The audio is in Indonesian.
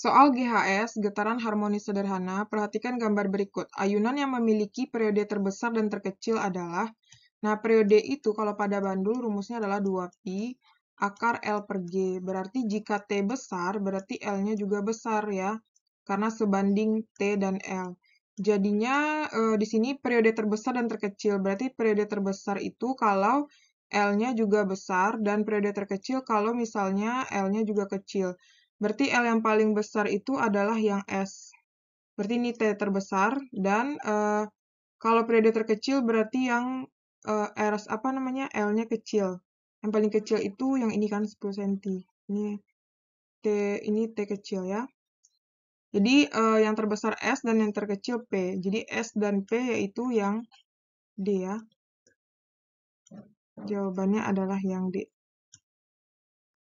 Soal GHS, getaran harmonis sederhana, perhatikan gambar berikut. Ayunan yang memiliki periode terbesar dan terkecil adalah, nah periode itu kalau pada bandul rumusnya adalah 2Pi akar L per G. Berarti jika T besar, berarti L-nya juga besar ya, karena sebanding T dan L. Jadinya e, di sini periode terbesar dan terkecil, berarti periode terbesar itu kalau L-nya juga besar dan periode terkecil kalau misalnya L-nya juga kecil. Berarti L yang paling besar itu adalah yang S. Berarti ini T terbesar dan uh, kalau periode terkecil berarti yang uh, R apa namanya L-nya kecil. Yang paling kecil itu yang ini kan 10 cm. Ini T ini T kecil ya. Jadi uh, yang terbesar S dan yang terkecil P. Jadi S dan P yaitu yang D ya. Jawabannya adalah yang D.